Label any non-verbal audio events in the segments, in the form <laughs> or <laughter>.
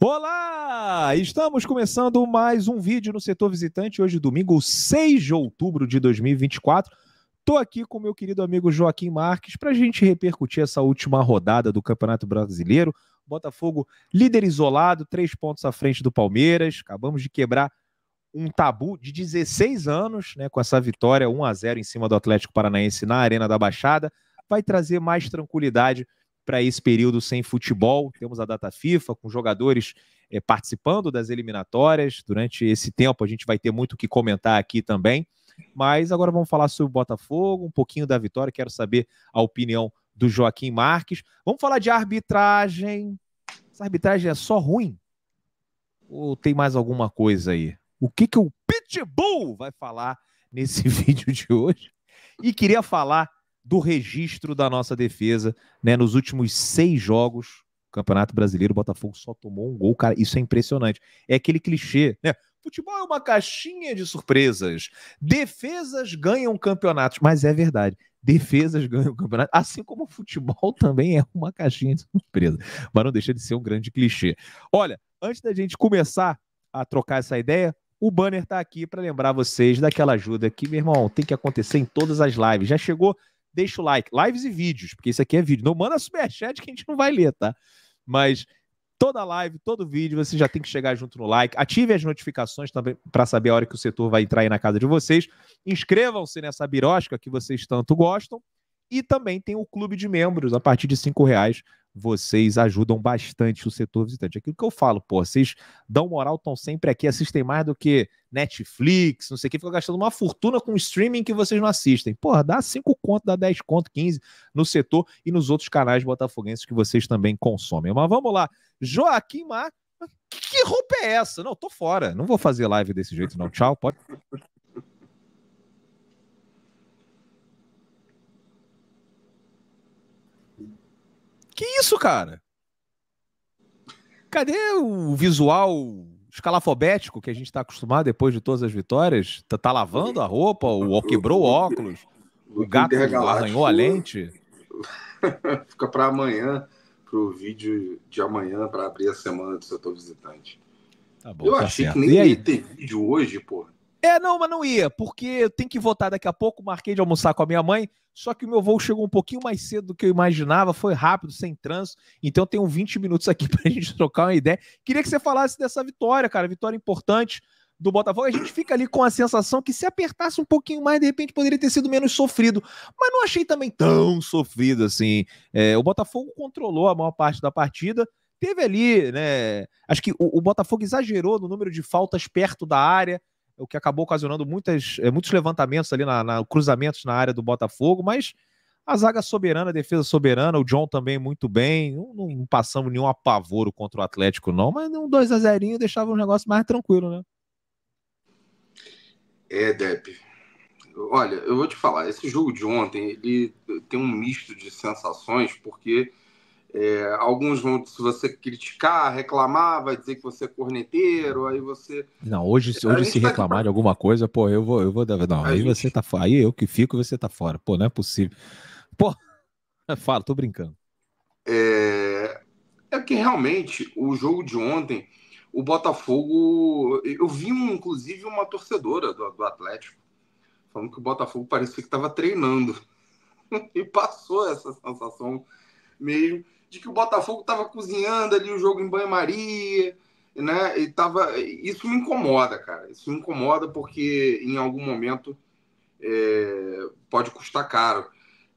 Olá! Estamos começando mais um vídeo no setor visitante, hoje domingo 6 de outubro de 2024. Estou aqui com meu querido amigo Joaquim Marques para a gente repercutir essa última rodada do Campeonato Brasileiro. Botafogo líder isolado, três pontos à frente do Palmeiras. Acabamos de quebrar um tabu de 16 anos, né, com essa vitória 1 a 0 em cima do Atlético Paranaense na Arena da Baixada. Vai trazer mais tranquilidade para esse período sem futebol. Temos a data FIFA com jogadores é, participando das eliminatórias. Durante esse tempo, a gente vai ter muito o que comentar aqui também. Mas agora vamos falar sobre o Botafogo, um pouquinho da vitória. Quero saber a opinião do Joaquim Marques. Vamos falar de arbitragem. Essa arbitragem é só ruim? Ou tem mais alguma coisa aí? O que, que o Pitbull vai falar nesse <laughs> vídeo de hoje? E queria falar do registro da nossa defesa, né? Nos últimos seis jogos, Campeonato Brasileiro, o Botafogo só tomou um gol, cara. Isso é impressionante. É aquele clichê, né? Futebol é uma caixinha de surpresas. Defesas ganham campeonatos, mas é verdade. Defesas ganham campeonatos, assim como o futebol <laughs> também é uma caixinha de surpresa. Mas não deixa de ser um grande clichê. Olha, antes da gente começar a trocar essa ideia, o banner está aqui para lembrar vocês daquela ajuda que, meu irmão, tem que acontecer em todas as lives. Já chegou deixa o like, lives e vídeos, porque isso aqui é vídeo. Não manda superchat que a gente não vai ler, tá? Mas toda live, todo vídeo, você já tem que chegar junto no like. Ative as notificações também para saber a hora que o setor vai entrar aí na casa de vocês. Inscrevam-se nessa birosca que vocês tanto gostam. E também tem o clube de membros a partir de cinco reais vocês ajudam bastante o setor visitante. Aquilo que eu falo, pô, vocês dão moral, estão sempre aqui, assistem mais do que Netflix, não sei o que, ficam gastando uma fortuna com streaming que vocês não assistem. Porra, dá 5 conto, dá 10 conto, 15 no setor e nos outros canais botafoguenses que vocês também consomem. Mas vamos lá, Joaquim Mar, que roupa é essa? Não, tô fora, não vou fazer live desse jeito não, tchau, pode... Que isso, cara? Cadê o visual escalafobético que a gente está acostumado depois de todas as vitórias? Tá, tá lavando a roupa, ou quebrou o óculos, o gato arranhou a lente. <laughs> Fica para amanhã, para o vídeo de amanhã, para abrir a semana do setor visitante. Tá bom, eu tá achei certo. que nem ia ter vídeo hoje, porra. É, não, mas não ia, porque eu tenho que votar daqui a pouco. Marquei de almoçar com a minha mãe, só que o meu voo chegou um pouquinho mais cedo do que eu imaginava, foi rápido, sem trânsito. Então tenho 20 minutos aqui <laughs> pra gente trocar uma ideia. Queria que você falasse dessa vitória, cara, vitória importante do Botafogo. A gente fica ali com a sensação que se apertasse um pouquinho mais, de repente poderia ter sido menos sofrido. Mas não achei também tão sofrido assim. É, o Botafogo controlou a maior parte da partida teve ali, né? Acho que o, o, Botafogo exagerou no número de faltas perto da área o que acabou ocasionando muitas, eh, muitos levantamentos ali, na, na, cruzamentos na área do Botafogo, mas a zaga soberana, a defesa soberana, o John também muito bem, não, não passamos nenhum apavoro contra o Atlético não, mas um 2 a 0 deixava o um negócio mais tranquilo, né? É, Depp. Olha, eu vou te falar, esse jogo de ontem, ele tem um misto de sensações, porque é, alguns vão, se você criticar, reclamar, vai dizer que você é corneteiro, aí você. Não, hoje, é, hoje se tá reclamar tá... de alguma coisa, pô, eu vou, eu vou. Não, aí, gente... você tá Aí eu que fico você tá fora. Pô, não é possível. Pô, <laughs> fala, tô brincando. É, é que realmente o jogo de ontem, o Botafogo. Eu vi, um, inclusive, uma torcedora do, do Atlético falando que o Botafogo parecia que estava treinando. <laughs> e passou essa sensação mesmo de que o Botafogo estava cozinhando ali o jogo em banho-maria, né? E tava... Isso me incomoda, cara. Isso me incomoda porque em algum momento é... pode custar caro.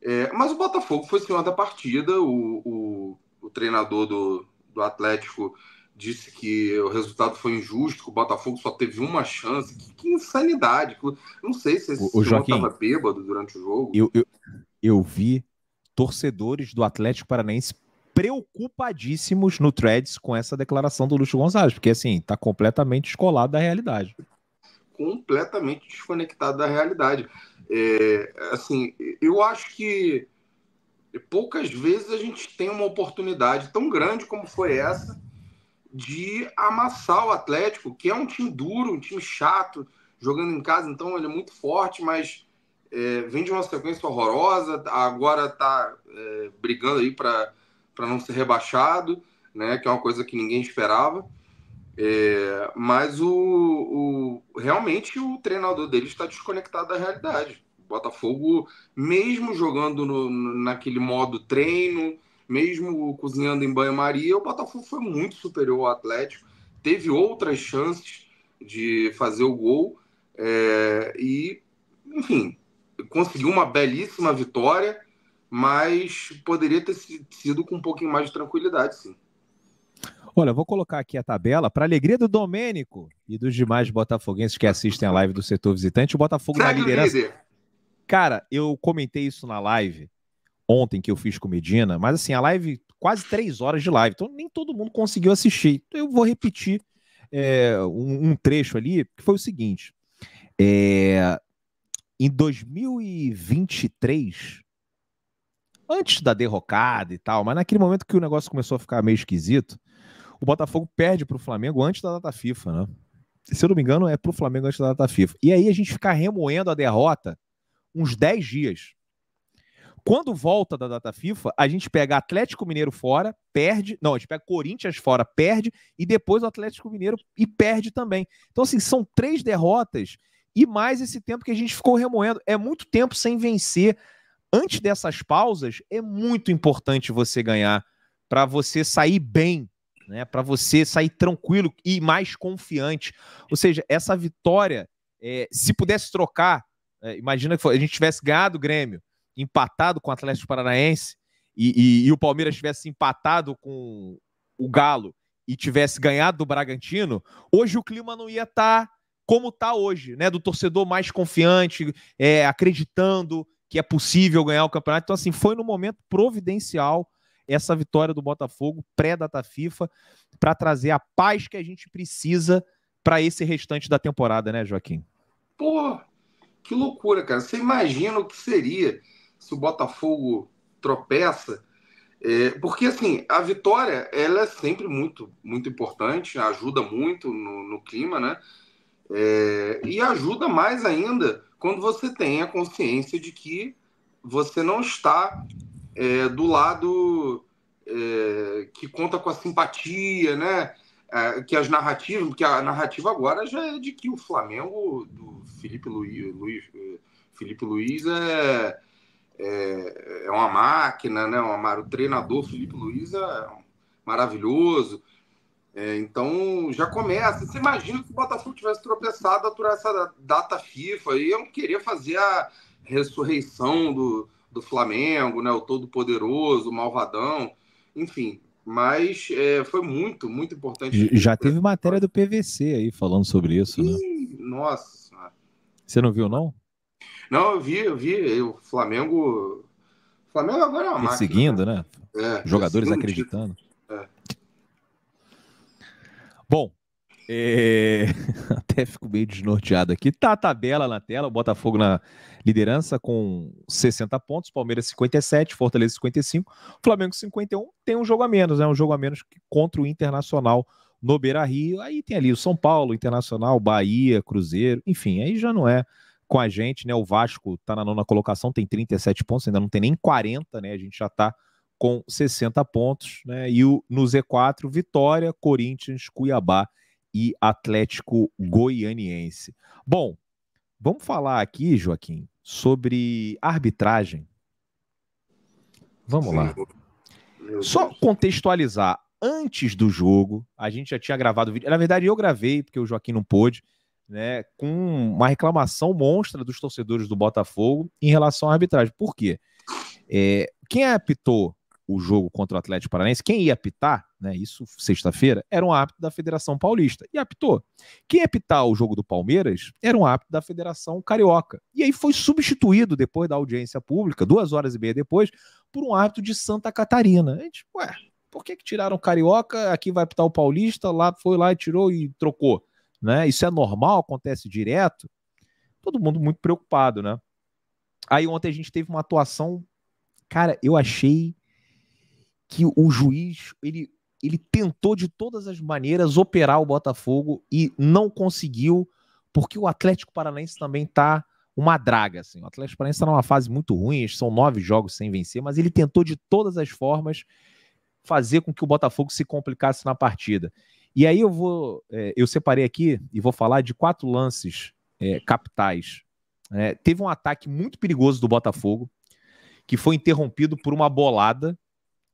É... Mas o Botafogo foi senhor da partida, o, o, o treinador do, do Atlético disse que o resultado foi injusto, que o Botafogo só teve uma chance. Que, que insanidade! não sei se esse o, Joaquim, estava bêbado durante o jogo. Eu, eu, eu vi torcedores do Atlético Paranaense preocupadíssimos no Threads com essa declaração do Lúcio Gonzalez, porque assim, está completamente descolado da realidade. Completamente desconectado da realidade. É, assim, eu acho que poucas vezes a gente tem uma oportunidade tão grande como foi essa de amassar o Atlético, que é um time duro, um time chato, jogando em casa, então ele é muito forte, mas é, vem de uma sequência horrorosa, agora está é, brigando aí para para não ser rebaixado, né? Que é uma coisa que ninguém esperava. É, mas o, o, realmente o treinador dele está desconectado da realidade. O Botafogo, mesmo jogando no, naquele modo treino, mesmo cozinhando em banho-maria, o Botafogo foi muito superior ao Atlético. Teve outras chances de fazer o gol é, e, enfim, conseguiu uma belíssima vitória mas poderia ter sido com um pouquinho mais de tranquilidade, sim. Olha, vou colocar aqui a tabela. Para alegria do Domênico e dos demais botafoguenses que assistem a live do setor visitante, o Botafogo Segue na liderança. Líder. Cara, eu comentei isso na live ontem que eu fiz com Medina, mas assim, a live, quase três horas de live, então nem todo mundo conseguiu assistir. Então, eu vou repetir é, um, um, trecho ali, que foi o seguinte. É, em 2023, antes da derrocada e tal, mas naquele momento que o negócio começou a ficar meio esquisito, o Botafogo perde para o Flamengo antes da data FIFA, né? Se eu não me engano, é para o Flamengo antes da data FIFA. E aí a gente fica remoendo a derrota uns 10 dias. Quando volta da data FIFA, a gente pega Atlético Mineiro fora, perde. Não, a gente pega Corinthians fora, perde. E depois o Atlético Mineiro e perde também. Então, assim, são três derrotas e mais esse tempo que a gente ficou remoendo. É muito tempo sem vencer antes dessas pausas, é muito importante você ganhar para você sair bem, né? Para você sair tranquilo e mais confiante. Ou seja, essa vitória, é, se pudesse trocar, é, imagina que a gente tivesse ganhado o Grêmio, empatado com o Atlético Paranaense e, e, e o Palmeiras tivesse empatado com o Galo e tivesse ganhado do Bragantino, hoje o clima não ia estar tá como está hoje, né? Do torcedor mais confiante, é, acreditando, que é possível ganhar o campeonato. Então, assim, foi no momento providencial essa vitória do Botafogo pré-data FIFA para trazer a paz que a gente precisa para esse restante da temporada, né, Joaquim? Pô, que loucura, cara. Você imagina o que seria se o Botafogo tropeça? É, porque, assim, a vitória, ela é sempre muito, muito importante, ajuda muito no, no clima, né? É, e ajuda mais ainda quando você tem a consciência de que você não está é, do lado é, que conta com a simpatia, né? É, que as narrativas, porque a narrativa agora já é de que o Flamengo do Felipe Luiz, Luiz é, Felipe Luiz é, é, é, uma máquina, né? o treinador Felipe Luiz é maravilhoso. É, então já começa. Você imagina que o Botafogo tivesse tropeçado aturar essa data FIFA e eu queria fazer a ressurreição do, do Flamengo, né? O todo-poderoso, o malvadão, enfim. Mas é, foi muito, muito importante. Já teve matéria do PVC aí falando sobre isso, né? Ih, nossa. Você não viu, não? Não, eu vi, eu vi. O Flamengo. O Flamengo agora é uma máquina. Seguindo, né? né? É, Jogadores acreditando. Tipo... Bom, é... <laughs> até fico meio desnorteado aqui. Tá a tabela na tela, o Botafogo na liderança com 60 pontos, Palmeiras 57, Fortaleza 55, Flamengo 51, tem um jogo a menos, né? Um jogo a menos contra o Internacional no Beira-Rio. Aí tem ali o São Paulo, Internacional, Bahia, Cruzeiro, enfim, aí já não é com a gente, né? O Vasco tá na nona colocação, tem 37 pontos, ainda não tem nem 40, né? A gente já tá com 60 pontos, né? E o, no Z4, Vitória, Corinthians, Cuiabá e Atlético Goianiense. Bom, vamos falar aqui, Joaquim, sobre arbitragem. Vamos lá. Só contextualizar. Antes do jogo, a gente já tinha gravado o vídeo. Na verdade, eu gravei, porque o Joaquim não pôde, né? Com uma reclamação monstra dos torcedores do Botafogo em relação à arbitragem. Por quê? É, quem apitou o jogo contra o Atlético Paranaense, quem ia apitar, né, isso sexta-feira, era um apto da Federação Paulista. E apitou. Quem ia apitar o jogo do Palmeiras era um apto da Federação Carioca. E aí foi substituído depois da audiência pública, duas horas e meia depois, por um apto de Santa Catarina. A gente, ué, por que, que tiraram o Carioca? Aqui vai apitar o Paulista, lá foi lá e tirou e trocou. Né? Isso é normal, acontece direto. Todo mundo muito preocupado, né? Aí ontem a gente teve uma atuação, cara, eu achei que o juiz ele, ele tentou de todas as maneiras operar o Botafogo e não conseguiu, porque o Atlético Paranaense também está uma draga. Assim. O Atlético Paranaense está numa fase muito ruim, são nove jogos sem vencer, mas ele tentou de todas as formas fazer com que o Botafogo se complicasse na partida. E aí eu vou, é, eu separei aqui e vou falar de quatro lances é, capitais. É, teve um ataque muito perigoso do Botafogo, que foi interrompido por uma bolada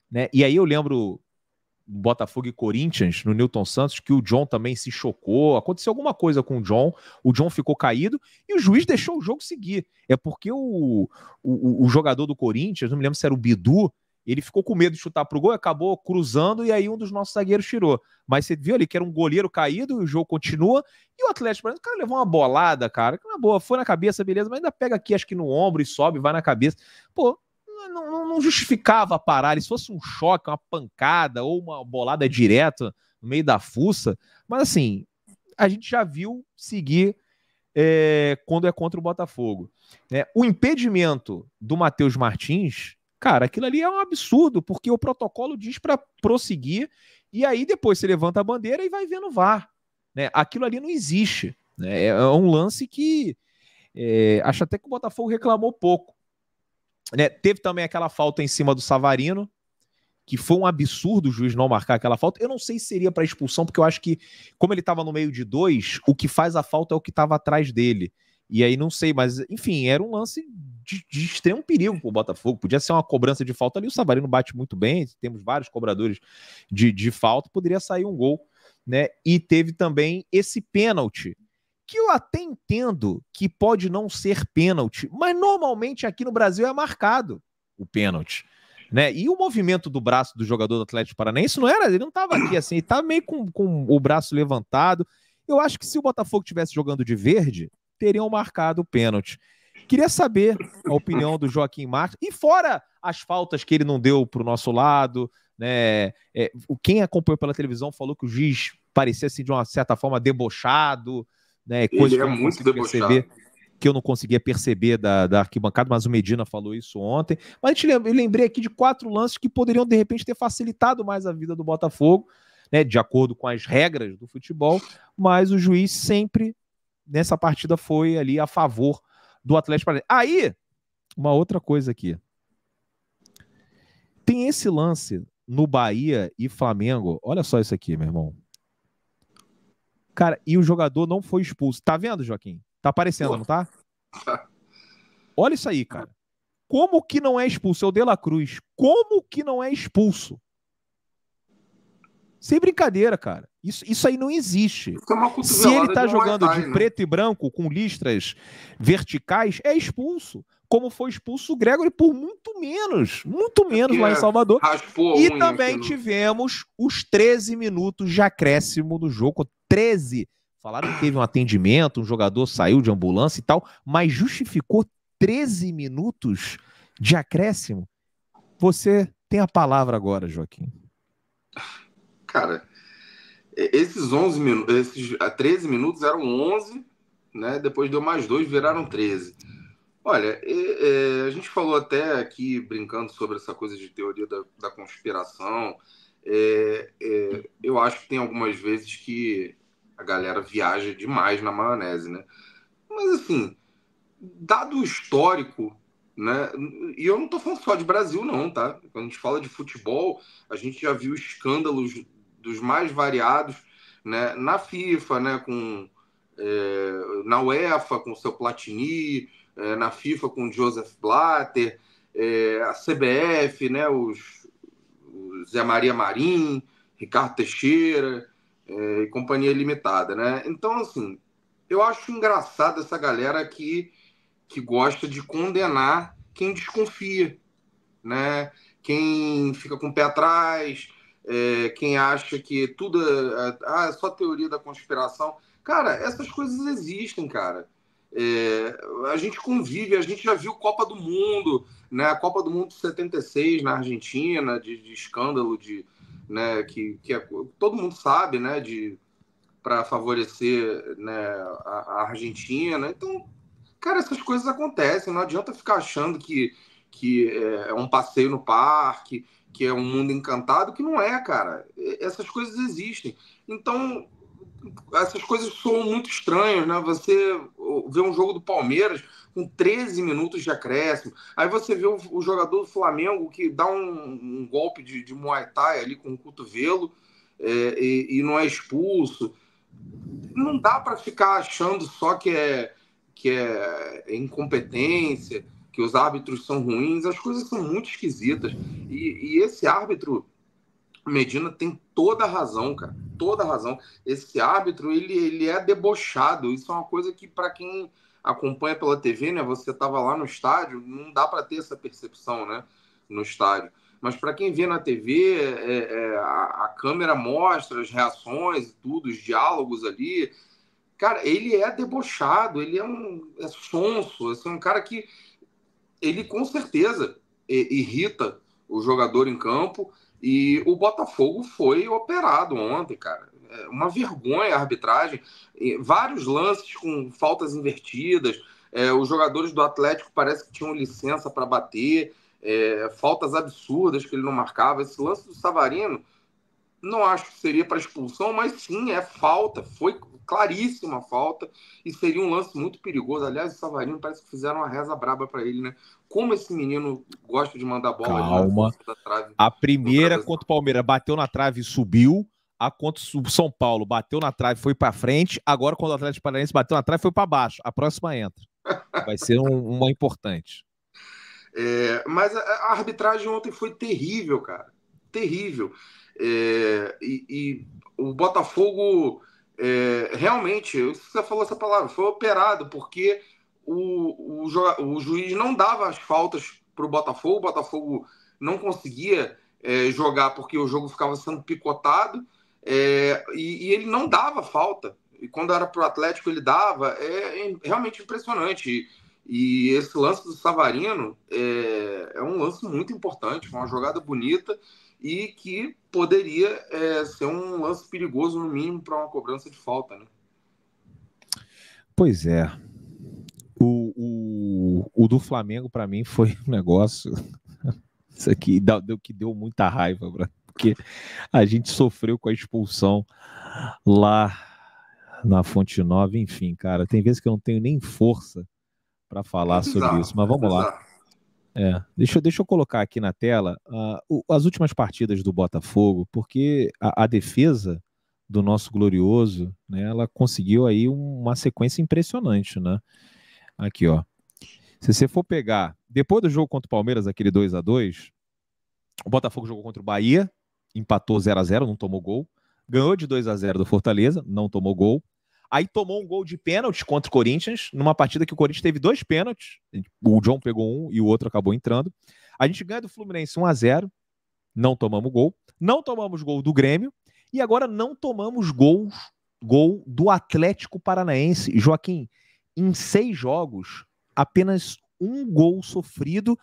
né? E aí eu lembro Botafogo e Corinthians, no Newton Santos, que o John também se chocou, aconteceu alguma coisa com o John, o John ficou caído e o juiz deixou o jogo seguir. É porque o, o, o jogador do Corinthians, não me lembro se era o Bidu, ele ficou com medo de chutar pro gol, acabou cruzando e aí um dos nossos zagueiros tirou. Mas você viu ali que era um goleiro caído e o jogo continua. E o Atlético Paranaense, o cara levou uma bolada, cara, que na boa, foi na cabeça, beleza, mas ainda pega aqui, acho que no ombro e sobe, vai na cabeça. Pô, não, não, justificava parar. Se fosse um choque, uma pancada ou uma bolada direta no meio da fuça. Mas assim, a gente já viu seguir é, quando é contra o Botafogo. Né? o impedimento do Matheus Martins, cara, aquilo ali é um absurdo, porque o protocolo diz para prosseguir e aí depois você levanta a bandeira e vai vendo VAR. Né? Aquilo ali não existe. Né? É, é um lance que. É, acho até que o Botafogo reclamou pouco. Né? Teve também aquela falta em cima do Savarino, que foi um absurdo o juiz não marcar aquela falta. Eu não sei se seria para expulsão, porque eu acho que, como ele estava no meio de dois, o que faz a falta é o que estava atrás dele. E aí não sei, mas enfim, era um lance de, de extremo perigo para o Botafogo. Podia ser uma cobrança de falta ali. O Savarino bate muito bem, temos vários cobradores de, de falta, poderia sair um gol, né? E teve também esse pênalti que eu até entendo que pode não ser pênalti, mas normalmente aqui no Brasil é marcado o pênalti. Né? E o movimento do braço do jogador do Atlético Paranaense não era, ele não estava aqui assim, ele estava tá meio com, com o braço levantado. Eu acho que se o Botafogo tivesse jogando de verde, teriam marcado o pênalti. Queria saber a opinião do Joaquim Marques, e fora as faltas que ele não deu para o nosso lado, né? É, quem acompanhou pela televisão falou que o Giz parecia assim, de uma certa forma debochado, né? Ele é muito Perceber, que eu não conseguia perceber da, da arquibancada, mas o Medina falou isso ontem. Mas eu lembrei aqui de quatro lances que poderiam, de repente, ter facilitado mais a vida do Botafogo, né, de acordo com as regras do futebol, mas o juiz sempre, nessa partida, foi ali a favor do Atlético Paranaense. Aí, uma outra coisa aqui. Tem esse lance no Bahia e Flamengo. Olha só isso aqui, meu irmão. Cara, e o jogador não foi expulso. Tá vendo, Joaquim? Tá aparecendo, Pô. não tá? <laughs> Olha isso aí, cara. Como que não é expulso? É o De La Cruz. Como que não é expulso? Sem brincadeira, cara. Isso, isso aí não existe. É Se ele tá de jogando de né? preto e branco com listras verticais, é expulso. Como foi expulso o Gregory por muito menos, muito é menos Porque lá em Salvador. e também tivemos os 13 minutos de acréscimo do jogo, 13. Falaram que teve um atendimento, um jogador saiu de ambulância e tal, mas justificou 13 minutos de acréscimo. Você tem a palavra agora, Joaquim. Cara, esses 11 minutos, esses 13 ah, minutos eram 11, né? Depois deu mais dois, viraram 13. Olha, é, é, a gente falou até aqui brincando sobre essa coisa de teoria da, da conspiração é, é, eu acho que tem algumas vezes que a galera viaja demais na maionese, né? Mas assim, dado o histórico, né? E eu não estou falando só de Brasil, não, tá? Quando a gente fala de futebol, a gente já viu escândalos dos mais variados, né? Na FIFA, né? Com é, na UEFA com o seu Platini, é, na FIFA com o Joseph Blatter, é, a CBF, né? Os Zé Maria Marim, Ricardo Teixeira é, e companhia limitada, né? Então, assim, eu acho engraçado essa galera que, que gosta de condenar quem desconfia, né? Quem fica com o pé atrás, é, quem acha que tudo é, ah, é só teoria da conspiração. Cara, essas coisas existem, cara. É, a gente convive, a gente já viu Copa do Mundo, né? A Copa do Mundo 76 na Argentina, de, de escândalo de, né? Que, que é, todo mundo sabe, né? De para favorecer né, a, a Argentina. Então, cara, essas coisas acontecem. Não adianta ficar achando que que é, é um passeio no parque, que é um mundo encantado, que não é, cara. Essas coisas existem. Então, essas coisas soam muito estranhas, né? Você vê um jogo do Palmeiras com 13 minutos de acréscimo, aí você vê o, jogador do Flamengo que dá um, um golpe de, de, Muay Thai ali com o cotovelo é, e, e, não é expulso. Não dá para ficar achando só que é, que é, é incompetência, que os árbitros são ruins. As coisas são muito esquisitas. e, e esse árbitro Medina tem toda a razão, cara. Toda a razão. Esse árbitro, ele, ele é debochado. Isso é uma coisa que, para quem acompanha pela TV, né? Você tava lá no estádio, não dá para ter essa percepção, né? No estádio. Mas para quem vê na TV, é, é, a, a, câmera mostra as reações e tudo, os diálogos ali. Cara, ele é debochado, ele é um é sonso, é um cara que ele com certeza irrita o jogador em campo e o Botafogo foi operado ontem, cara. É uma vergonha a arbitragem. Vários lances com faltas invertidas. É, os jogadores do Atlético parece que tinham licença para bater. É, faltas absurdas que ele não marcava. Esse lance do Savarino não acho que seria para expulsão, mas sim, é falta, foi claríssima falta e seria um lance muito perigoso. Aliás, o Savarino parece que fizeram uma reza braba para ele, né? Como esse menino gosta de mandar bola Calma. De trave, a primeira contra o Palmeiras bateu na trave e subiu. A contra o São Paulo bateu na trave, foi para frente. Agora, quando o Atlético Paranaense bateu na trave, foi para baixo. A próxima entra. Vai ser um, uma importante. É, mas a arbitragem ontem foi terrível, cara. Terrível. É, e, e, o Botafogo é, realmente, você falou essa palavra, foi operado, porque o, o, o juiz não dava as faltas para o Botafogo, o Botafogo não conseguia é, jogar porque o jogo ficava sendo picotado é, e, e, ele não dava falta. E quando era para o Atlético, ele dava. É, é realmente impressionante. E, e esse lance do Savarino é, é um lance muito importante, foi uma jogada bonita e que poderia é, ser um lance perigoso, no mínimo, para uma cobrança de falta. Né? Pois é. O, o, o do Flamengo, para mim, foi um negócio. <laughs> Isso aqui deu, que deu muita raiva, porque a gente sofreu com a expulsão lá na Fonte Nova. Enfim, cara, tem vezes que eu não tenho nem força para falar sobre isso, mas vamos lá. É, deixa, deixa eu colocar aqui na tela uh, o, as últimas partidas do Botafogo, porque a, a, defesa do nosso glorioso, né, ela conseguiu aí uma sequência impressionante, né? Aqui, ó. Se você for pegar, depois do jogo contra o Palmeiras, aquele 2 a 2 o Botafogo jogou contra o Bahia, empatou 0 a 0 não tomou gol. Ganhou de 2 a 0 do Fortaleza, não tomou gol. Aí tomou um gol de pênalti contra o Corinthians, numa partida que o Corinthians teve dois pênaltis. O John pegou um e o outro acabou entrando. A gente ganha do Fluminense 1 a 0 não tomamos gol. Não tomamos gol do Grêmio. E agora não tomamos gols, gol do Atlético Paranaense. Joaquim, em seis jogos, apenas um gol sofrido.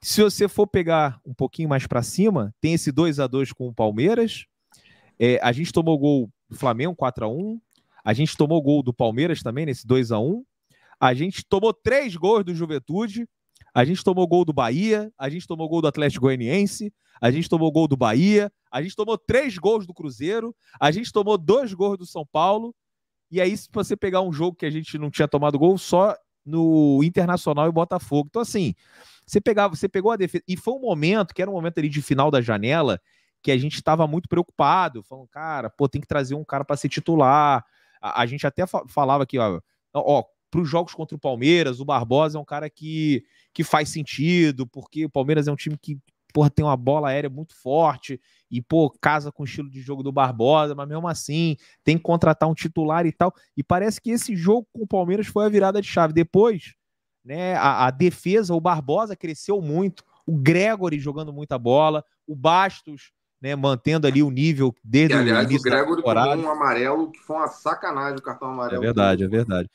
Se você for pegar um pouquinho mais para cima, tem esse 2 a 2 com o Palmeiras. É, a gente tomou gol do Flamengo 4 a 1 a gente tomou gol do Palmeiras também nesse 2 a 1 A gente tomou três gols do Juventude. A gente tomou gol do Bahia. A gente tomou gol do Atlético Goianiense. A gente tomou gol do Bahia. A gente tomou três gols do Cruzeiro. A gente tomou dois gols do São Paulo. E é aí, se você pegar um jogo que a gente não tinha tomado gol, só no Internacional e Botafogo. Então, assim, você pegava, você pegou a defesa. E foi um momento, que era um momento ali de final da janela, que a gente estava muito preocupado, falando, cara, pô, tem que trazer um cara para ser titular. A, a gente até fa falava aqui, ó, ó para os jogos contra o Palmeiras, o Barbosa é um cara que, que faz sentido, porque o Palmeiras é um time que porra, tem uma bola aérea muito forte e, pô, casa com o estilo de jogo do Barbosa, mas mesmo assim tem que contratar um titular e tal. E parece que esse jogo com o Palmeiras foi a virada de chave. Depois, né, a, a defesa, o Barbosa cresceu muito, o Gregory jogando muita bola, o Bastos né, mantendo ali o nível desde e, aliás, o início o Gregory da temporada. um amarelo que foi uma sacanagem o cartão amarelo. É verdade, é verdade.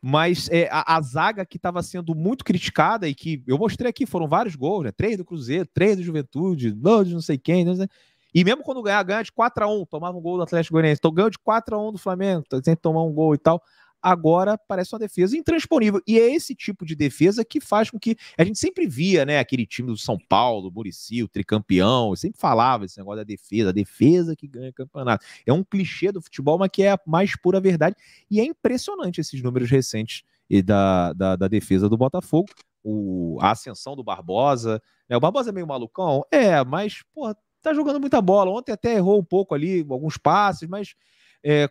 Mas é, a, a, zaga que estava sendo muito criticada e que eu mostrei aqui, foram vários gols, né? Três do Cruzeiro, três do Juventude, dois de não sei quem, né? E mesmo quando ganhar, ganha de 4 a 1 tomava um gol do Atlético Goianiense. Então ganhou de 4 a 1 do Flamengo, sempre tomar um gol e tal agora parece uma defesa intransponível. E é esse tipo de defesa que faz com que a gente sempre via, né, aquele time do São Paulo, o Murici, o tricampeão, sempre falava esse negócio da defesa, a defesa que ganha campeonato. É um clichê do futebol, mas que é a mais pura verdade. E é impressionante esses números recentes e da, da, da defesa do Botafogo. O, a ascensão do Barbosa. Né? O Barbosa é meio malucão? É, mas, porra, tá jogando muita bola. Ontem até errou um pouco ali, alguns passes, mas é,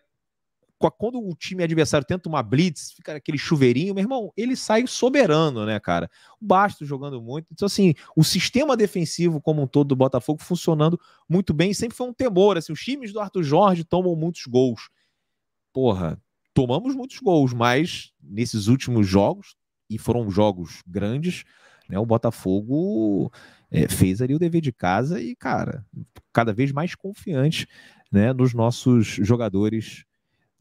quando o time adversário tenta uma blitz, fica aquele chuveirinho, meu irmão, ele sai soberano, né, cara? O basto jogando muito. Então, assim, o sistema defensivo como um todo do Botafogo funcionando muito bem. Sempre foi um temor, assim, os times do Arthur Jorge tomam muitos gols. Porra, tomamos muitos gols, mas nesses últimos jogos, e foram jogos grandes, né, o Botafogo é, fez ali o dever de casa e, cara, cada vez mais confiante né, nos nossos jogadores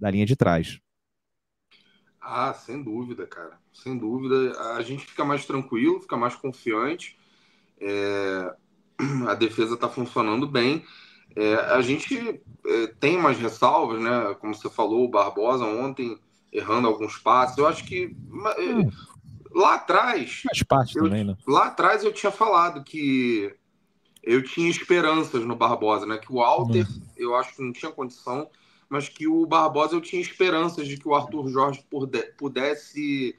da linha de trás. Ah, sem dúvida, cara. Sem dúvida. A gente fica mais tranquilo, fica mais confiante. É... <clears throat> A defesa está funcionando bem. É... A gente é, tem umas ressalvas, né? Como você falou, o Barbosa ontem errando alguns passes. Eu acho que. É, hum. Lá atrás. Faz parte eu... também, né? Lá atrás eu tinha falado que eu tinha esperanças no Barbosa, né? Que o Alter hum. eu acho que não tinha condição mas que o Barbosa eu tinha esperanças de que o Arthur Jorge pudesse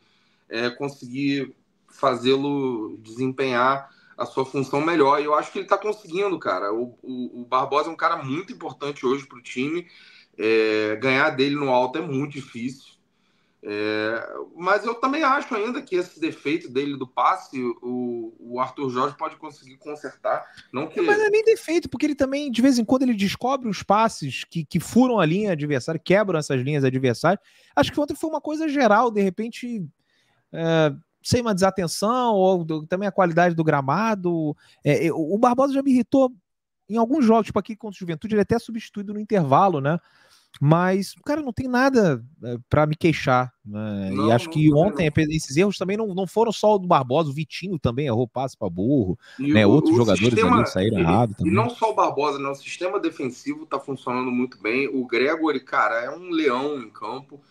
é, conseguir fazê-lo desempenhar a sua função melhor. E eu acho que ele está conseguindo, cara. O, o, o, Barbosa é um cara muito importante hoje para o time. É, ganhar dele no alto é muito difícil. É, mas eu também acho ainda que esse defeito dele do passe, o, o, Arthur Jorge pode conseguir consertar. Não que... É, mas não é nem defeito, porque ele também, de vez em quando, ele descobre os passes que, que furam a linha adversária, quebram essas linhas adversárias. Acho que ontem foi uma coisa geral, de repente. É, sem uma desatenção, ou do, também a qualidade do gramado. É, é o Barbosa já me irritou em alguns jogos, tipo aqui contra o Juventude, ele é até substituído no intervalo, né? Mas, cara, não tem nada é, para me queixar. Né? Não, e acho que não, ontem, não. esses erros também não, não foram só o do Barbosa, o Vitinho também errou passe para burro, e né? O, Outros o jogadores sistema, ali saíram errado também. E não só o Barbosa, não. Né? O sistema defensivo tá funcionando muito bem. O Gregory, cara, é um leão em campo.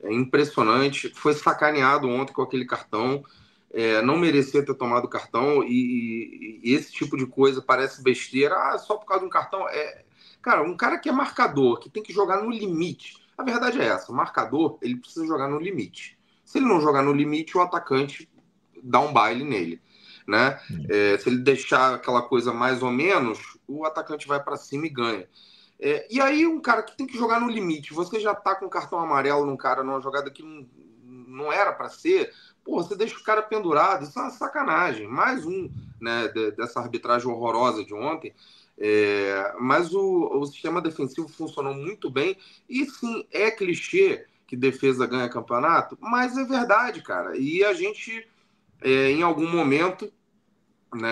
É impressionante. Foi sacaneado ontem com aquele cartão. É, não merecia ter tomado o cartão e, e, e, esse tipo de coisa parece besteira. Ah, só por causa de um cartão. É, Cara, um cara que é marcador, que tem que jogar no limite. A verdade é essa: o marcador ele precisa jogar no limite. Se ele não jogar no limite, o atacante dá um baile nele. Né? É, se ele deixar aquela coisa mais ou menos, o atacante vai para cima e ganha. É, e aí, um cara que tem que jogar no limite, você já tá com um cartão amarelo num cara numa jogada que não, não era para ser, pô, você deixa o cara pendurado, isso é uma sacanagem. Mais um né, dessa arbitragem horrorosa de ontem. É, mas o, o sistema defensivo funcionou muito bem. E sim, é clichê que defesa ganha campeonato, mas é verdade, cara. E a gente, é, em algum momento, né,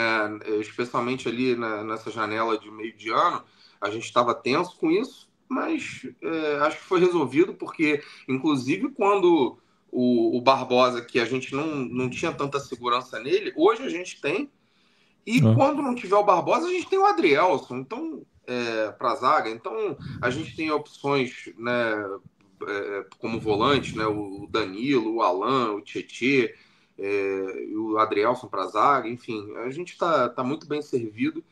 especialmente ali na, nessa janela de meio de ano, a gente estava tenso com isso, mas é, acho que foi resolvido, porque, inclusive, quando o, o Barbosa, que a gente não, não tinha tanta segurança nele, hoje a gente tem e ah. quando não tiver o Barbosa, a gente tem o Adrielson. Então, é, para a zaga. Então, a gente tem opções, né, é, como volante, né, o Danilo, o Alan, o Tietê, é, o Adrielson para a zaga. Enfim, a gente está tá muito bem servido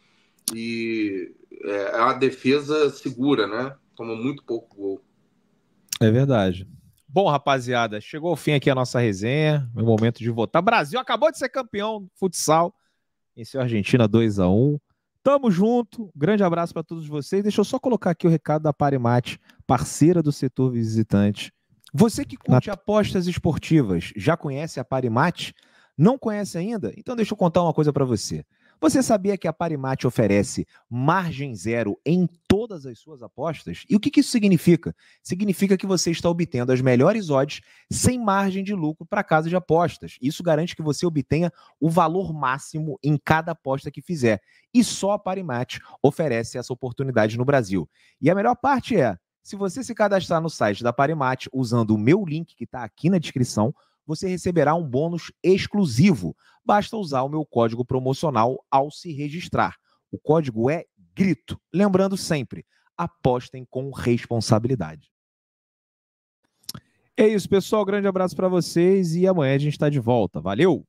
e é a defesa segura, né? Toma muito pouco gol. É verdade. Bom, rapaziada, chegou o fim aqui a nossa resenha. É momento de votar. Brasil acabou de ser campeão futsal. Venceu é a Argentina 2 a 1 Tamo junto, grande abraço para todos vocês. Deixa eu só colocar aqui o recado da Parimate, parceira do setor visitante. Você que curte Na... apostas esportivas, já conhece a Parimate? Não conhece ainda? Então deixa eu contar uma coisa para você. Você sabia que a Parimat oferece margem zero em todas as suas apostas? E o que, isso significa? Significa que você está obtendo as melhores odds sem margem de lucro para casa de apostas. Isso garante que você obtenha o valor máximo em cada aposta que fizer. E só a Parimat oferece essa oportunidade no Brasil. E a melhor parte é, se você se cadastrar no site da Parimat usando o meu link que está aqui na descrição, você receberá um bônus exclusivo. Basta usar o meu código promocional ao se registrar. O código é GRITO. Lembrando sempre, apostem com responsabilidade. É isso, pessoal. Grande abraço para vocês e amanhã a gente está de volta. Valeu!